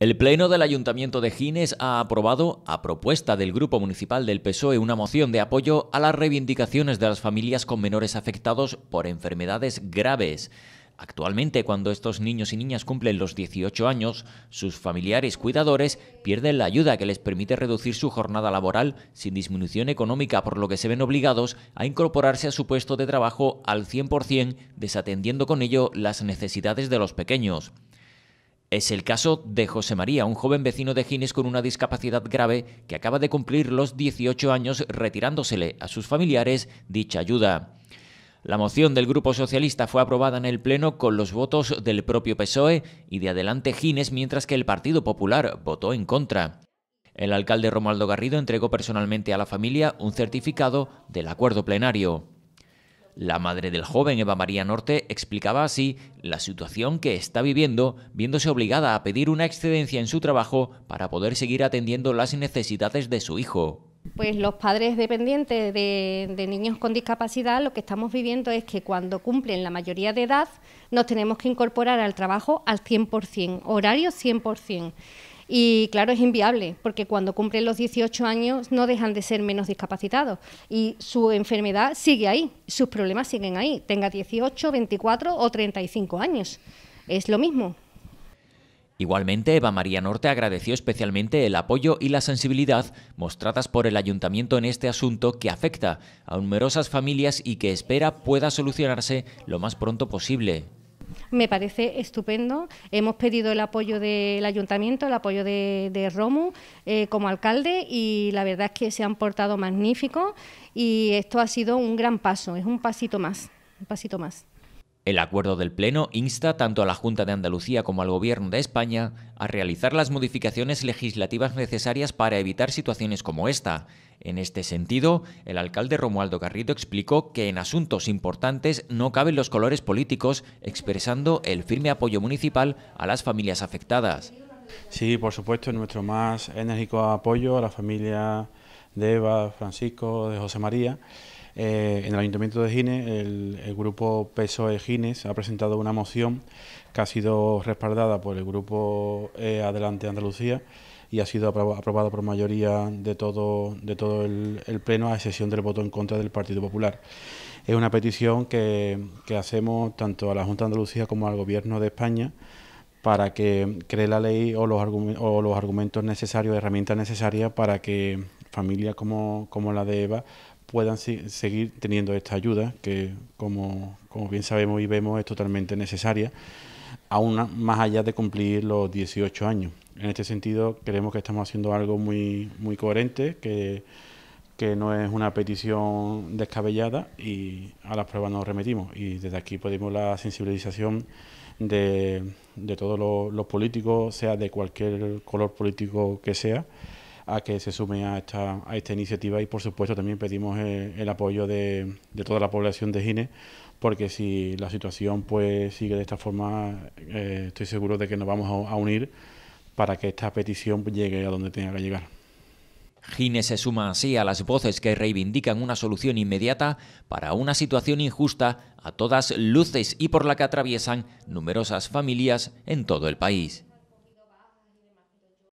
El Pleno del Ayuntamiento de Gines ha aprobado, a propuesta del Grupo Municipal del PSOE, una moción de apoyo a las reivindicaciones de las familias con menores afectados por enfermedades graves. Actualmente, cuando estos niños y niñas cumplen los 18 años, sus familiares cuidadores pierden la ayuda que les permite reducir su jornada laboral sin disminución económica, por lo que se ven obligados a incorporarse a su puesto de trabajo al 100%, desatendiendo con ello las necesidades de los pequeños. Es el caso de José María, un joven vecino de Gines con una discapacidad grave que acaba de cumplir los 18 años retirándosele a sus familiares dicha ayuda. La moción del Grupo Socialista fue aprobada en el Pleno con los votos del propio PSOE y de Adelante Gines, mientras que el Partido Popular votó en contra. El alcalde Romualdo Garrido entregó personalmente a la familia un certificado del acuerdo plenario. La madre del joven Eva María Norte explicaba así la situación que está viviendo, viéndose obligada a pedir una excedencia en su trabajo para poder seguir atendiendo las necesidades de su hijo. Pues los padres dependientes de, niños con discapacidad lo que estamos viviendo es que cuando cumplen la mayoría de edad nos tenemos que incorporar al trabajo al 100%, horario 100%. Y claro, es inviable, porque cuando cumplen los 18 años no dejan de ser menos discapacitados y su enfermedad sigue ahí, sus problemas siguen ahí, tenga 18, 24 o 35 años. Es lo mismo. Igualmente, Eva María Norte agradeció especialmente el apoyo y la sensibilidad mostradas por el ayuntamiento en este asunto que afecta a numerosas familias y que espera pueda solucionarse lo más pronto posible me parece estupendo. Hemos pedido el apoyo del ayuntamiento, el apoyo de, de Romu eh, como alcalde y la verdad es que se han portado magníficos y esto ha sido un gran paso, es un pasito más, un pasito más. El acuerdo del Pleno insta tanto a la Junta de Andalucía como al Gobierno de España a realizar las modificaciones legislativas necesarias para evitar situaciones como esta. En este sentido, el alcalde Romualdo Garrido explicó que en asuntos importantes no caben los colores políticos, expresando el firme apoyo municipal a las familias afectadas. Sí, por supuesto, nuestro más enérgico apoyo a la familia de Eva, Francisco, de José María. Eh, en el Ayuntamiento de Gines, el, grupo PSOE Gines ha presentado una moción que ha sido respaldada por el grupo eh, Adelante Andalucía y ha sido aprobado por mayoría de todo, de todo el, Pleno, a excepción del voto en contra del Partido Popular. Es una petición que, hacemos tanto a la Junta de Andalucía como al Gobierno de España para que cree la ley o los, argumentos necesarios, herramientas necesarias para que familias como la de Eva puedan seguir teniendo esta ayuda, que como, bien sabemos y vemos es totalmente necesaria, aún más allá de cumplir los 18 años. En este sentido, creemos que estamos haciendo algo muy, muy coherente, que, que no es una petición descabellada y a las pruebas nos remitimos. Y desde aquí pedimos la sensibilización de, de todos los políticos, sea de cualquier color político que sea, a que se sume a esta, iniciativa y por supuesto también pedimos eh, el, apoyo de, toda la población de Gine porque si la situación pues sigue de esta forma eh, estoy seguro de que nos vamos a, a unir para que esta petición llegue a donde tenga que llegar. Gine se suma así a las voces que reivindican una solución inmediata para una situación injusta a todas luces y por la que atraviesan numerosas familias en todo el país.